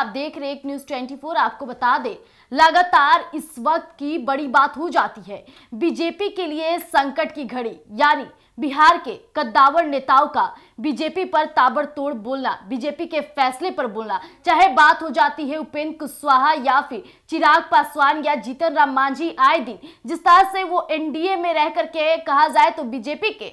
आप देख रहे एक न्यूज 24 आपको बता दे लगातार इस वक्त की बड़ी बात हो जाती है बीजेपी के लिए संकट की घड़ी यानी बिहार के कद्दावर नेताओं का बीजेपी पर ताबड़तोड़ बोलना बीजेपी के फैसले पर बोलना चाहे बात हो जाती है उपेंद्र कुशवाहा या फिर चिराग पासवान या जीतन राम मांझी आए दिन जिस तरह से वो एनडीए में रह करके कहा जाए तो बीजेपी के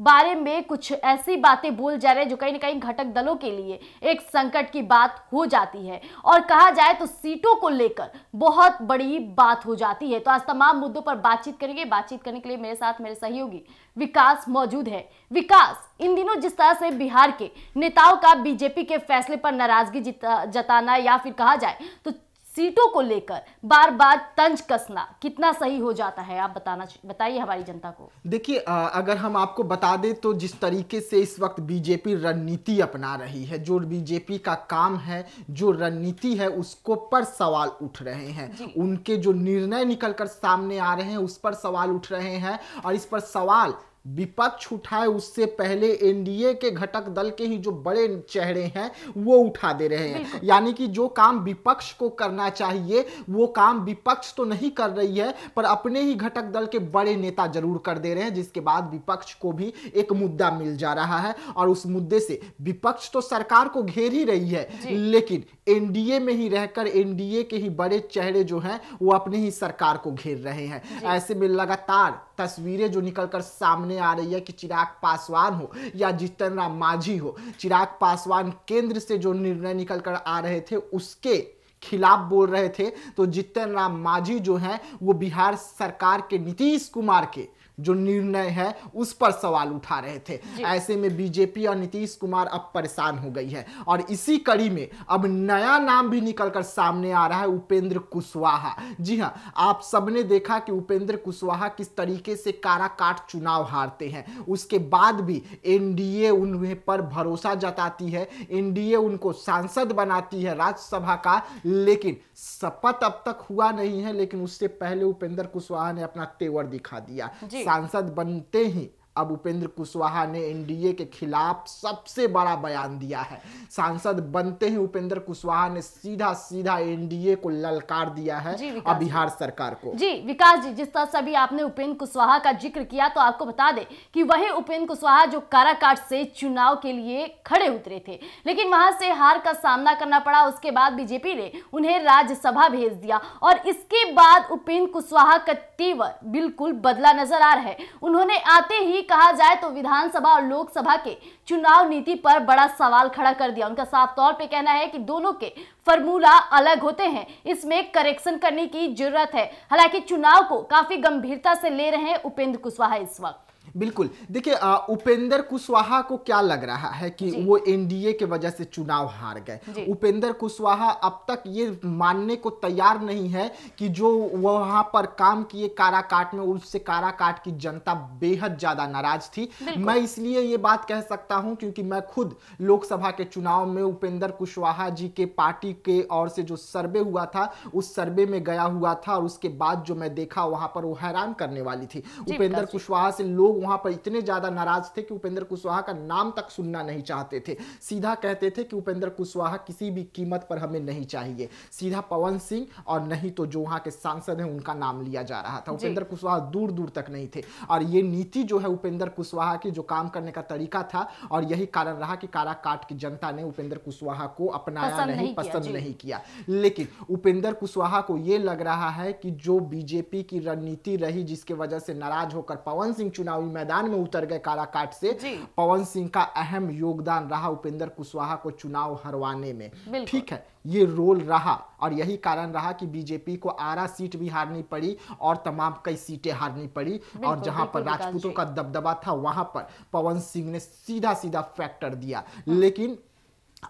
बारे में कुछ ऐसी बातें बोल जा रहे हैं जो कहीं ना कहीं घटक दलों के लिए एक संकट की बात हो जाती है और कहा जाए तो सीटों को लेकर बहुत बड़ी बात हो जाती है तो आज तमाम मुद्दों पर बातचीत करेंगे बातचीत करने के लिए मेरे साथ मेरे सहयोगी विकास मौजूद है विकास इन दिनों जिस तरह से बिहार के नेताओं का बीजेपी के फैसले पर नाराजगी जताना या फिर कहा जाए तो सीटों को लेकर बार बार तंज कसना कितना सही हो जाता है आप बताना बताइए हमारी जनता को देखिए अगर हम आपको बता दें तो जिस तरीके से इस वक्त बीजेपी रणनीति अपना रही है जो बीजेपी का काम है जो रणनीति है उसको पर सवाल उठ रहे हैं उनके जो निर्णय निकल कर सामने आ रहे हैं उस पर सवाल उठ रहे हैं और इस पर सवाल विपक्ष उठाए उससे पहले एनडीए के घटक दल के ही जो बड़े चेहरे हैं वो उठा दे रहे हैं यानी कि जो काम विपक्ष को करना चाहिए वो काम विपक्ष तो नहीं कर रही है पर अपने ही घटक दल के बड़े नेता जरूर कर दे रहे हैं जिसके बाद विपक्ष को भी एक मुद्दा मिल जा रहा है और उस मुद्दे से विपक्ष तो सरकार को घेर ही रही है लेकिन एनडीए में ही रहकर एनडीए के ही बड़े चेहरे जो हैं वो अपने ही सरकार को घेर रहे हैं ऐसे में लगातार तस्वीरें जो निकल कर सामने आ रही है कि चिराग पासवान हो या जीतन राम मांझी हो चिराग पासवान केंद्र से जो निर्णय निकल कर आ रहे थे उसके खिलाफ बोल रहे थे तो जीतन राम मांझी जो हैं वो बिहार सरकार के नीतीश कुमार के जो निर्णय है उस पर सवाल उठा रहे थे ऐसे में बीजेपी और नीतीश कुमार अब परेशान हो गई है और इसी कड़ी में अब नया नाम भी निकलकर सामने आ रहा है उपेंद्र कुशवाहा जी हाँ आप सबने देखा कि उपेंद्र कुशवाहा किस तरीके से काराकाट चुनाव हारते हैं उसके बाद भी एनडीए उन्हें पर भरोसा जताती है एनडीए उनको सांसद बनाती है राज्यसभा का लेकिन शपथ अब तक हुआ नहीं है लेकिन उससे पहले उपेंद्र कुशवाहा ने अपना तेवर दिखा दिया सांसद बनते ही अब उपेंद्र कुशवाहा ने एनडीए के खिलाफ सबसे बड़ा बयान दिया है सांसद बनते ही उपेंद्र कुशवाहा ने सीधा सीधा एनडीए को ललकार दिया है और बिहार सरकार को जी विकास जी जिस तरह से अभी आपने उपेंद्र कुशवाहा का जिक्र किया तो आपको बता दे कि वही उपेंद्र कुशवाहा जो काराकाट से चुनाव के लिए खड़े उतरे थे लेकिन वहां से हार का सामना करना पड़ा उसके बाद बीजेपी ने उन्हें राज्यसभा भेज दिया और इसके बाद उपेंद्र कुशवाहा का तेवर बिल्कुल बदला नजर आ रहा है उन्होंने आते ही कहा जाए तो विधानसभा और लोकसभा के चुनाव नीति पर बड़ा सवाल खड़ा कर दिया उनका साफ तौर पे कहना है कि दोनों के फॉर्मूला अलग होते हैं इसमें करेक्शन करने की जरूरत है हालांकि चुनाव को काफी गंभीरता से ले रहे हैं उपेंद्र कुशवाहा इस वक्त बिल्कुल देखिए उपेंद्र कुशवाहा को क्या लग रहा है कि वो एनडीए के वजह से चुनाव हार गए उपेंद्र कुशवाहा अब तक ये मानने को तैयार नहीं है कि जो वहां पर काम किए काराकाट में उससे काराकाट की जनता बेहद ज्यादा नाराज थी मैं इसलिए ये बात कह सकता हूं क्योंकि मैं खुद लोकसभा के चुनाव में उपेंद्र कुशवाहा जी के पार्टी के और से जो सर्वे हुआ था उस सर्वे में गया हुआ था और उसके बाद जो मैं देखा वहां पर वो हैरान करने वाली थी उपेंद्र कुशवाहा से लोग लोग वहां पर इतने ज्यादा नाराज थे कि उपेंद्र कुशवाहा का नाम तक सुनना नहीं चाहते थे सीधा कहते थे कि उपेंद्र कुशवाहा किसी भी कीमत पर हमें नहीं चाहिए सीधा पवन सिंह और नहीं तो जो वहां के सांसद हैं उनका नाम लिया जा रहा था उपेंद्र कुशवाहा दूर दूर तक नहीं थे और ये नीति जो है उपेंद्र कुशवाहा की जो काम करने का तरीका था और यही कारण रहा कि काराकाट की जनता ने उपेंद्र कुशवाहा को अपनाया नहीं, नहीं पसंद नहीं किया लेकिन उपेंद्र कुशवाहा को यह लग रहा है कि जो बीजेपी की रणनीति रही जिसके वजह से नाराज होकर पवन सिंह चुनाव चुनावी मैदान में उतर गए काराकाट से पवन सिंह का अहम योगदान रहा उपेंद्र कुशवाहा को चुनाव हरवाने में ठीक है ये रोल रहा और यही कारण रहा कि बीजेपी को आरा सीट भी हारनी पड़ी और तमाम कई सीटें हारनी पड़ी और जहां पर राजपूतों का दबदबा था वहां पर पवन सिंह ने सीधा सीधा फैक्टर दिया हाँ। लेकिन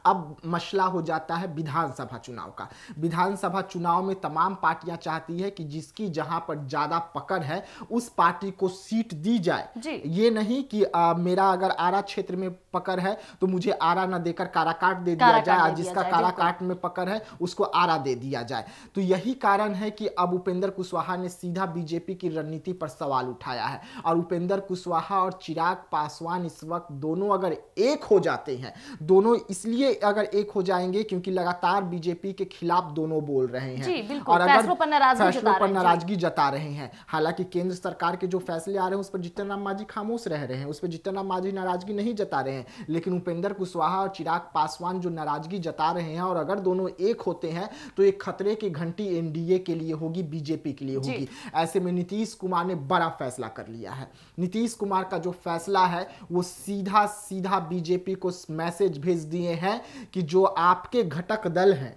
अब मसला हो जाता है विधानसभा चुनाव का विधानसभा चुनाव में तमाम पार्टियां चाहती है कि जिसकी जहां पर ज्यादा पकड़ है उस पार्टी को सीट दी जाए ये नहीं कि आ, मेरा अगर आरा क्षेत्र में पकड़ है तो मुझे आरा ना देकर काराकाट दे दिया जाए जिसका काराकाट में पकड़ है उसको आरा दे दिया जाए तो यही कारण है कि अब उपेंद्र कुशवाहा ने सीधा बीजेपी की रणनीति पर सवाल उठाया है और उपेंद्र कुशवाहा और चिराग पासवान इस वक्त दोनों अगर एक हो जाते हैं दोनों इसलिए ये अगर एक हो जाएंगे क्योंकि लगातार बीजेपी के खिलाफ दोनों बोल रहे हैं और अगर फैसलों पर नाराजगी जता रहे हैं हालांकि केंद्र सरकार के जो फैसले आ रहे हैं उस पर जीतन राम मांझी खामोश रह रहे हैं उस पर जीतन राम मांझी नाराजगी नहीं जता रहे हैं लेकिन उपेंद्र कुशवाहा और चिराग पासवान जो नाराजगी जता रहे हैं और अगर दोनों एक होते हैं तो एक खतरे की घंटी एनडीए के लिए होगी बीजेपी के लिए होगी ऐसे में नीतीश कुमार ने बड़ा फैसला कर लिया है नीतीश कुमार का जो फैसला है वो सीधा सीधा बीजेपी को मैसेज भेज दिए हैं है कि जो आपके घटक दल हैं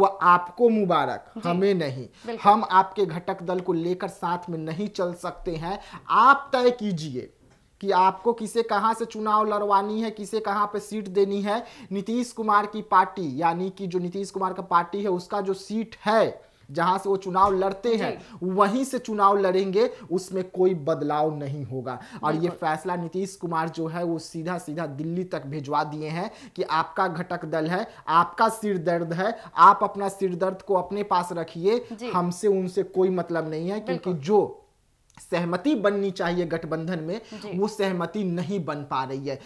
वह आपको मुबारक हमें नहीं हम आपके घटक दल को लेकर साथ में नहीं चल सकते हैं आप तय कीजिए कि आपको किसे कहां से चुनाव लड़वानी है किसे कहां पे सीट देनी है नीतीश कुमार की पार्टी यानी कि जो नीतीश कुमार का पार्टी है उसका जो सीट है जहां से वो चुनाव लड़ते हैं वहीं से चुनाव लड़ेंगे उसमें कोई बदलाव नहीं होगा और ये फैसला नीतीश कुमार जो है वो सीधा सीधा दिल्ली तक भिजवा दिए हैं कि आपका घटक दल है आपका सिर दर्द है आप अपना सिर दर्द को अपने पास रखिए हमसे उनसे कोई मतलब नहीं है क्योंकि जो सहमति बननी चाहिए गठबंधन में वो सहमति नहीं बन पा रही है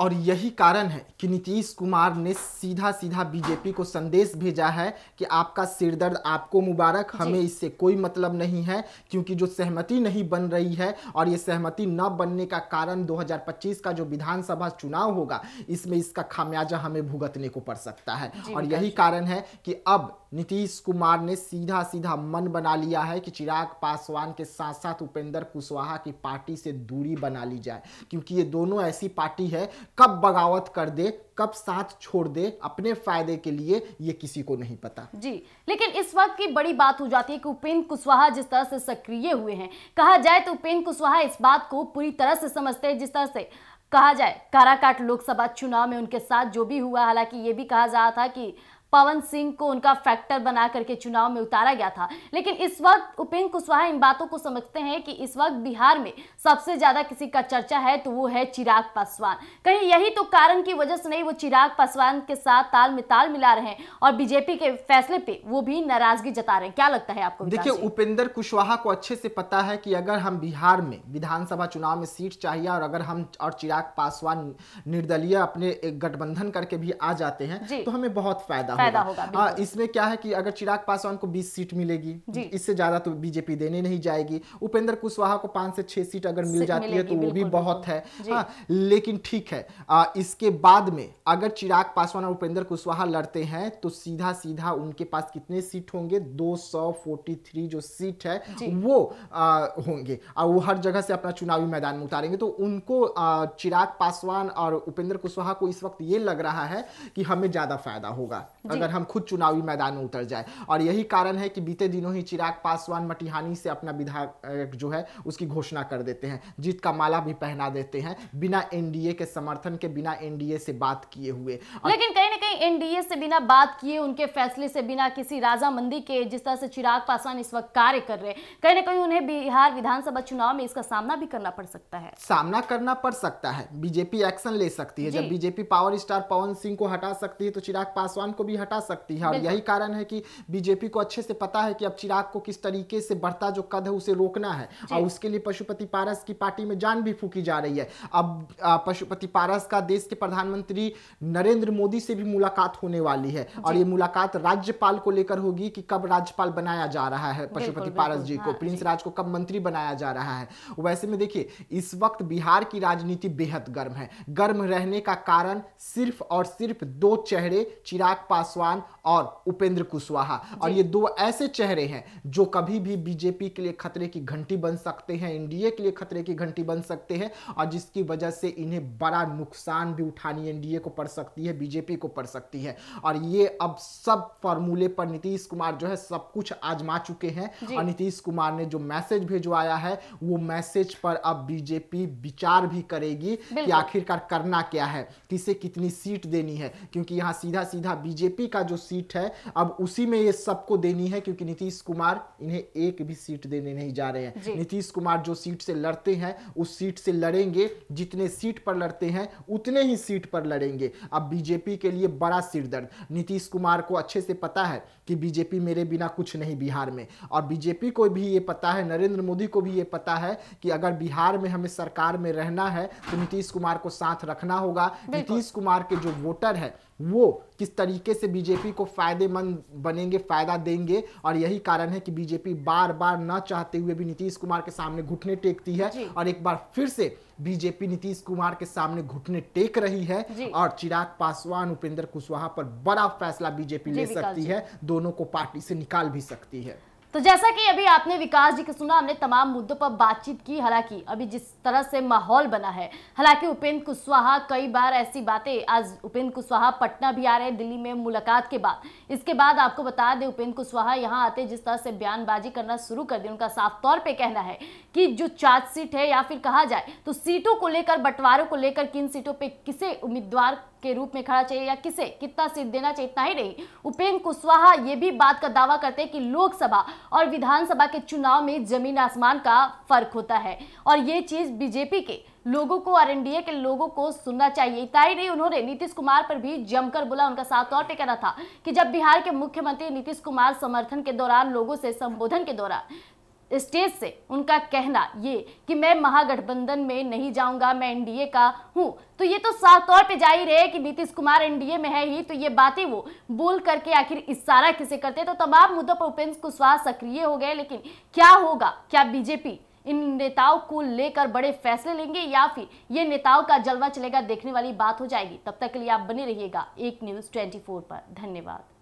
और यही कारण है कि नीतीश कुमार ने सीधा सीधा बीजेपी को संदेश भेजा है कि आपका सिरदर्द आपको मुबारक हमें इससे कोई मतलब नहीं है क्योंकि जो सहमति नहीं बन रही है और ये सहमति न बनने का कारण 2025 का जो विधानसभा चुनाव होगा इसमें इसका खामियाजा हमें भुगतने को पड़ सकता है और यही कारण है कि अब नीतीश कुमार ने सीधा सीधा मन बना लिया है कि चिराग पासवान के साथ साथ उपेंद्र कुशवाहा की पार्टी से दूरी बना ली जाए क्योंकि ये दोनों ऐसी पार्टी है कब बगावत कर दे कब साथ छोड़ दे अपने फायदे के लिए ये किसी को नहीं पता जी लेकिन इस वक्त की बड़ी बात हो जाती है कि उपेंद्र कुशवाहा जिस तरह से सक्रिय हुए हैं कहा जाए तो उपेंद्र कुशवाहा इस बात को पूरी तरह से समझते हैं जिस तरह से कहा जाए काराकाट लोकसभा चुनाव में उनके साथ जो भी हुआ हालांकि ये भी कहा जा रहा था कि पवन सिंह को उनका फैक्टर बना करके चुनाव में उतारा गया था लेकिन इस वक्त उपेंद्र कुशवाहा इन बातों को समझते हैं कि इस वक्त बिहार में सबसे ज़्यादा किसी का चर्चा है तो वो है चिराग पासवान कहीं यही तो कारण की वजह से नहीं वो चिराग पासवान के साथ ताल में ताल मिला रहे हैं और बीजेपी के फैसले पे वो भी नाराजगी जता रहे हैं क्या लगता है आपको देखिये उपेंद्र कुशवाहा को अच्छे से पता है कि अगर हम बिहार में विधानसभा चुनाव में सीट चाहिए और अगर हम और चिराग पासवान निर्दलीय अपने गठबंधन करके भी आ जाते हैं तो हमें बहुत फायदा हाँ, होगा हाँ इसमें क्या है कि अगर चिराग पासवान को बीस सीट मिलेगी इससे ज्यादा तो बीजेपी देने नहीं जाएगी उपेंद्र कुशवाहा को पांच से छह सीट अगर मिल जाती है तो वो भी बहुत है हाँ लेकिन ठीक है आ, इसके बाद में अगर चिराग पासवान और उपेंद्र कुशवाहा लड़ते हैं तो सीधा सीधा उनके पास कितने सीट होंगे 243 जो सीट है वो आ, होंगे और वो हर जगह से अपना चुनावी मैदान में उतारेंगे तो उनको आ, चिराग पासवान और उपेंद्र कुशवाहा को इस वक्त ये लग रहा है कि हमें ज्यादा फायदा होगा अगर हम खुद चुनावी मैदान में उतर जाए और यही कारण है कि बीते दिनों ही चिराग पासवान मटिहानी से अपना विधायक जो है उसकी घोषणा कर देते हैं जीत का माला भी पहना देते हैं बिना एनडीए के समर्थन के बिना एनडीए से बात किए हुए लेकिन कहीं ना कहीं एनडीए से बिना बात किए उनके फैसले से बिना किसी राजामंदी के जिस तरह से चिराग पासवान इस वक्त कार्य कर रहे हैं कहीं ना कहीं उन्हें बिहार विधानसभा चुनाव में इसका सामना भी करना पड़ सकता है सामना करना पड़ सकता है बीजेपी एक्शन ले सकती है जब BJP power star Pawan Singh को हटा सकती है तो चिराग पासवान को भी हटा सकती है और यही कारण है कि बीजेपी को अच्छे से पता है कि अब चिराग को किस तरीके से बढ़ता जो कद है उसे रोकना है और उसके लिए पशुपति पारस की पार्टी में जान भी फूकी जा रही है अब पशुपति पारस का देश के प्रधानमंत्री नरेंद्र मोदी से भी मुलाकात होने वाली है और ये मुलाकात राज्यपाल को लेकर होगी कि कब राज्यपाल बनाया जा रहा है पशुपति पारस जी हाँ, को प्रिंस राज को कब मंत्री बनाया जा रहा है वैसे में देखिए इस वक्त बिहार की राजनीति बेहद गर्म है गर्म रहने का कारण सिर्फ और सिर्फ दो चेहरे चिराग पास plus 1 और उपेंद्र कुशवाहा और ये दो ऐसे चेहरे हैं जो कभी भी बीजेपी के लिए खतरे की घंटी बन सकते हैं एनडीए के लिए खतरे की घंटी बन सकते हैं और जिसकी वजह से इन्हें बड़ा नुकसान भी उठानी एनडीए को पड़ सकती है बीजेपी को पड़ सकती है और ये अब सब फॉर्मूले पर नीतीश कुमार जो है सब कुछ आजमा चुके हैं और नीतीश कुमार ने जो मैसेज भिजवाया है वो मैसेज पर अब बीजेपी विचार भी करेगी कि आखिरकार करना क्या है किसे कितनी सीट देनी है क्योंकि यहाँ सीधा सीधा बीजेपी का जो सीट है अब उसी में ये सबको देनी है क्योंकि नीतीश कुमार इन्हें एक भी सीट देने नहीं जा रहे हैं नीतीश कुमार जो सीट से लड़ते हैं उस सीट से लड़ेंगे जितने सीट पर लड़ते हैं उतने ही सीट पर लड़ेंगे अब बीजेपी के लिए बड़ा सिर दर्द नीतीश कुमार को अच्छे से पता है कि बीजेपी मेरे बिना कुछ नहीं बिहार में और बीजेपी को भी ये पता है नरेंद्र मोदी को भी ये पता है कि अगर बिहार में हमें सरकार में रहना है तो नीतीश कुमार को साथ रखना होगा नीतीश कुमार के जो वोटर है वो किस तरीके से बीजेपी को फायदेमंद बनेंगे फायदा देंगे और यही कारण है कि बीजेपी बार बार न चाहते हुए भी नीतीश कुमार के सामने घुटने टेकती है और एक बार फिर से बीजेपी नीतीश कुमार के सामने घुटने टेक रही है और चिराग पासवान उपेंद्र कुशवाहा पर बड़ा फैसला बीजेपी ले सकती है दोनों को पार्टी से निकाल भी सकती है तो जैसा कि अभी आपने विकास जी को सुना हमने तमाम मुद्दों पर बातचीत की हालांकि अभी जिस तरह से माहौल बना है हालांकि उपेंद्र कुशवाहा कई बार ऐसी बातें आज उपेंद्र कुशवाहा पटना भी आ रहे हैं दिल्ली में मुलाकात के बाद इसके बाद आपको बता दें उपेंद्र कुशवाहा यहाँ आते जिस तरह से बयानबाजी करना शुरू कर दी उनका साफ तौर पर कहना है कि जो चार्जशीट है या फिर कहा जाए तो सीटों को लेकर बंटवारों को लेकर किन सीटों पर किसे उम्मीदवार के रूप में खड़ा चाहिए या किसे कितना सीट देना चाहिए इतना ही नहीं उपेन्द्र कुशवाहा ये भी बात का दावा करते हैं कि लोकसभा और विधानसभा के चुनाव में जमीन आसमान का फर्क होता है और ये चीज बीजेपी के लोगों को आर एनडीए के लोगों को सुनना चाहिए इतना ही नहीं उन्होंने नीतीश कुमार पर भी जमकर बोला उनका साथ तो और कहना था कि जब बिहार के मुख्यमंत्री नीतीश कुमार समर्थन के दौरान लोगों से संबोधन के दौरान स्टेज से उनका कहना ये कि मैं महागठबंधन में नहीं जाऊंगा मैं एनडीए का हूं तो ये तो साफ तौर पे जाहिर है कि नीतीश कुमार एनडीए में है ही तो ये बातें वो बोल करके आखिर इशारा किसे करते तो तमाम मुद्दों पर उपेंद्र कुशवाहा सक्रिय हो गए लेकिन क्या होगा क्या बीजेपी इन नेताओं को लेकर बड़े फैसले लेंगे या फिर ये नेताओं का जलवा चलेगा देखने वाली बात हो जाएगी तब तक के लिए आप बने रहिएगा एक न्यूज ट्वेंटी पर धन्यवाद